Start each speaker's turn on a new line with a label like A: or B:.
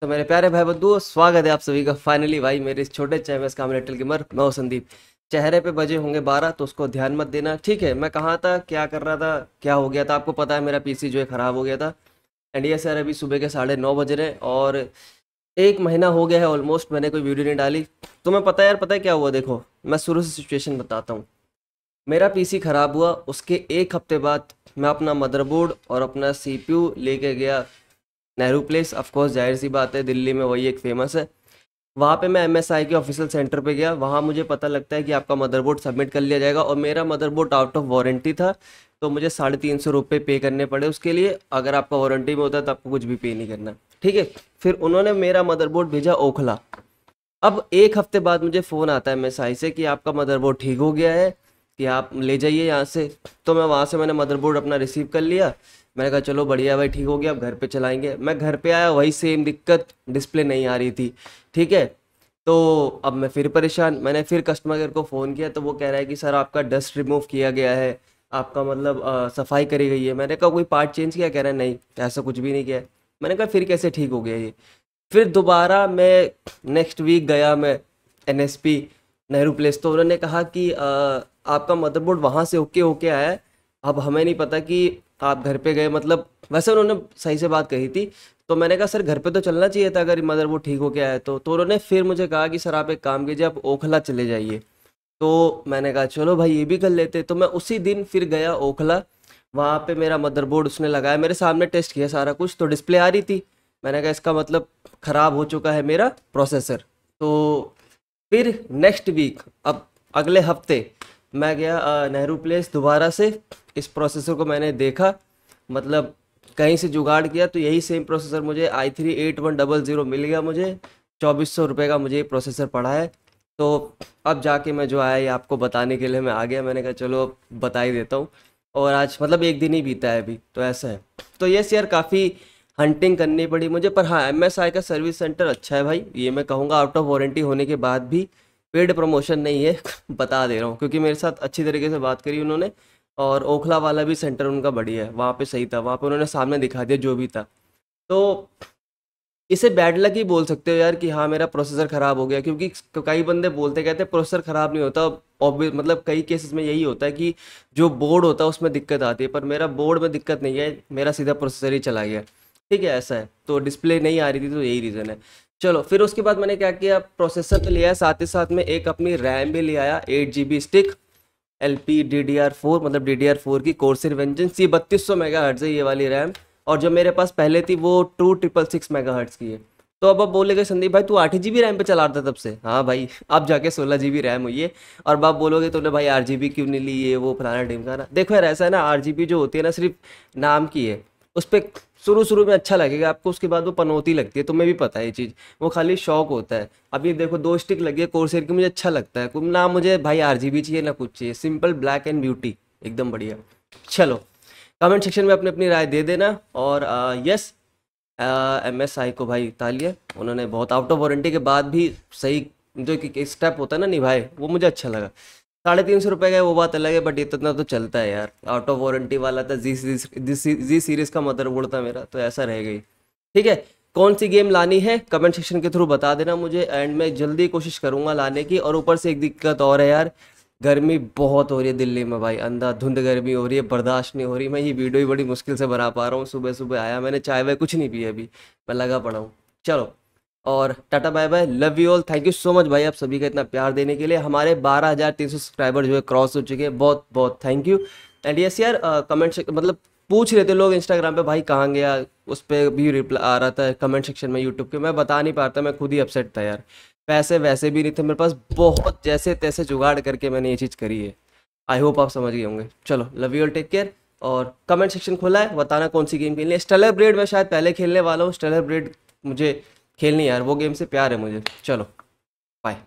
A: तो मेरे प्यारे भाई बंधुओं स्वागत है आप सभी का फाइनली भाई मेरे इस छोटे चैनल का लिटिल गिमर मैं हूँ संदीप चेहरे पे बजे होंगे बारह तो उसको ध्यान मत देना ठीक है मैं कहाँ था क्या कर रहा था क्या हो गया था आपको पता है मेरा पीसी जो है ख़राब हो गया था एंड ये सर अभी सुबह के साढ़े नौ बज रहे और एक महीना हो गया है ऑलमोस्ट मैंने कोई वीडियो नहीं डाली तो मैं पता यार पता है क्या हुआ देखो मैं शुरू से सिचुएशन बताता हूँ मेरा पीसी ख़राब हुआ उसके एक हफ्ते बाद मैं अपना मदरबोर्ड और अपना सीपीयू लेके गया नेहरू प्लेस ऑफकोर्स जाहिर सी बात है दिल्ली में वही एक फेमस है वहाँ पे मैं एम के ऑफिशियल सेंटर पे गया वहाँ मुझे पता लगता है कि आपका मदरबोर्ड सबमिट कर लिया जाएगा और मेरा मदरबोर्ड आउट ऑफ वारंटी था तो मुझे साढ़े तीन सौ रुपये पे करने पड़े उसके लिए अगर आपका वारंटी में होता है तो आपको कुछ भी पे नहीं करना ठीक है फिर उन्होंने मेरा मदरबोर्ड भेजा ओखला अब एक हफ्ते बाद मुझे फ़ोन आता है एम से कि आपका मदरबोर्ड ठीक हो गया है कि आप ले जाइए यहाँ से तो मैं वहाँ से मैंने मदरबोर्ड अपना रिसीव कर लिया मैंने कहा चलो बढ़िया भाई ठीक हो गया आप घर पे चलाएंगे मैं घर पे आया वही सेम दिक्कत डिस्प्ले नहीं आ रही थी ठीक है तो अब मैं फिर परेशान मैंने फिर कस्टमर केयर को फ़ोन किया तो वो कह रहा है कि सर आपका डस्ट रिमूव किया गया है आपका मतलब आ, सफाई करी गई है मैंने कहा कोई पार्ट चेंज किया कह रहा है नहीं ऐसा कुछ भी नहीं किया मैंने कहा फिर कैसे ठीक हो गया ये फिर दोबारा मैं नेक्स्ट वीक गया मैं एन नेहरू प्लेस तो उन्होंने कहा कि आ, आपका मदरबोर्ड वहाँ से ओके होके आया है अब हमें नहीं पता कि आप घर पे गए मतलब वैसे उन्होंने सही से बात कही थी तो मैंने कहा सर घर पे तो चलना चाहिए था अगर मदरबोर्ड ठीक होके आया तो तो उन्होंने फिर मुझे कहा कि सर आप एक काम कीजिए आप ओखला चले जाइए तो मैंने कहा चलो भाई ये भी कर लेते तो मैं उसी दिन फिर गया ओखला वहाँ पे मेरा मदरबोर्ड उसने लगाया मेरे सामने टेस्ट किया सारा कुछ तो डिस्प्ले आ रही थी मैंने कहा इसका मतलब ख़राब हो चुका है मेरा प्रोसेसर तो फिर नेक्स्ट वीक अब अगले हफ्ते मैं गया नेहरू प्लेस दोबारा से इस प्रोसेसर को मैंने देखा मतलब कहीं से जुगाड़ किया तो यही सेम प्रोसेसर मुझे I three eight one double zero मिल गया मुझे चौबीस सौ रुपये का मुझे ये प्रोसेसर पड़ा है तो अब जाके मैं जो आया ये आपको बताने के लिए मैं आ गया मैंने कहा चलो बता ही देता हूँ और आज मतलब एक दिन ही बीता है अभी तो ऐसा है तो ये यार काफ़ी हंटिंग करनी पड़ी मुझे पर हाँ एम का सर्विस सेंटर अच्छा है भाई ये मैं कहूँगा आउट ऑफ वारंटी होने के बाद भी पेड प्रमोशन नहीं है बता दे रहा हूँ क्योंकि मेरे साथ अच्छी तरीके से बात करी उन्होंने और ओखला वाला भी सेंटर उनका बढ़िया है वहाँ पे सही था वहाँ पे उन्होंने सामने दिखा दिया जो भी था तो इसे बैड लक ही बोल सकते हो यार कि हाँ मेरा प्रोसेसर ख़राब हो गया क्योंकि कई बंदे बोलते कहते हैं प्रोसेसर ख़राब नहीं होता ऑब्वियस मतलब कई केसेस में यही होता है कि जो बोर्ड होता है उसमें दिक्कत आती है पर मेरा बोर्ड में दिक्कत नहीं है मेरा सीधा प्रोसेसर ही चला गया ठीक है ऐसा है तो डिस्प्ले नहीं आ रही थी तो यही रीज़न है चलो फिर उसके बाद मैंने क्या किया प्रोसेसर तो लिया साथ ही साथ में एक अपनी रैम भी ले आया eight G B stick L P D D R four मतलब डी डी आर फोर की कोर्सर वेंजेंस ये बत्तीस सौ मेगा हर्ट्ज है ये वाली रैम और जो मेरे पास पहले थी वो two triple six megahertz की है तो अब आप बोलेगे संदीप भाई तू आठ जी बी रैम पे चला रहा था तब से हाँ भाई अब जाके सोलह जी बी रैम हुई है और आप बोलोगे तुमने भाई आठ जी बी क्यों नहीं ली ये वो फलाना टीम का ना देखो यार ऐसा है ना आठ जी बी जो होती है ना सिर्फ नाम की है उस पर शुरू शुरू में अच्छा लगेगा आपको उसके बाद वो पनौती लगती है तुम्हें भी पता है ये चीज़ वो खाली शौक होता है अब ये देखो दो स्टिक लगी है कोर्सेर की मुझे अच्छा लगता है ना मुझे भाई आर चाहिए ना कुछ चाहिए सिंपल ब्लैक एंड ब्यूटी एकदम बढ़िया चलो कमेंट सेक्शन में अपनी अपनी राय दे देना और आ, यस एम एस आई को भाई तालिया उन्होंने बहुत आउट ऑफ वारंटी के बाद भी सही जो कि स्टेप होता है ना निभाए वो मुझे अच्छा लगा साढ़े तीन सौ रुपये का वो बात अलग है बट इतना तो चलता है यार आउट ऑफ वारंटी वाला था जी सीरीज जी सीरीज का मदरबोर्ड मतलब था मेरा तो ऐसा रह गई ठीक है कौन सी गेम लानी है कमेंट सेक्शन के थ्रू बता देना मुझे एंड मैं जल्दी कोशिश करूंगा लाने की और ऊपर से एक दिक्कत और है यार गर्मी बहुत हो रही है दिल्ली में भाई अंधा धुंध गर्मी हो रही है बर्दाश्त नहीं हो रही मैं ये वीडियो ही बड़ी मुश्किल से बना पा रहा हूँ सुबह सुबह आया मैंने चाय वाय कुछ नहीं पी अभी मैं लगा पड़ा हूँ चलो और tata bye bye love you all thank you so much भाई आप सभी का इतना प्यार देने के लिए हमारे 12,300 सब्सक्राइबर जो है क्रॉस हो चुके हैं बहुत बहुत थैंक यू एंड यस यार कमेंट uh, मतलब पूछ रहे थे लोग इंस्टाग्राम पे भाई कहाँ गया उस पर भी रिप्लाई आ रहा था कमेंट सेक्शन में यूट्यूब के मैं बता नहीं पाता मैं खुद ही अपसेट था यार पैसे वैसे भी नहीं थे मेरे पास बहुत जैसे तैसे जुगाड़ करके मैंने ये चीज़ करी है आई होप आप समझ गए होंगे चलो love you all take care और कमेंट सेक्शन खुला है बताना कौन सी गेम खेलनी है स्टेलर ब्रेड मैं शायद पहले खेलने वाला हूँ स्टेलर ब्रेड मुझे खेलनी यार वो गेम से प्यार है मुझे चलो बाय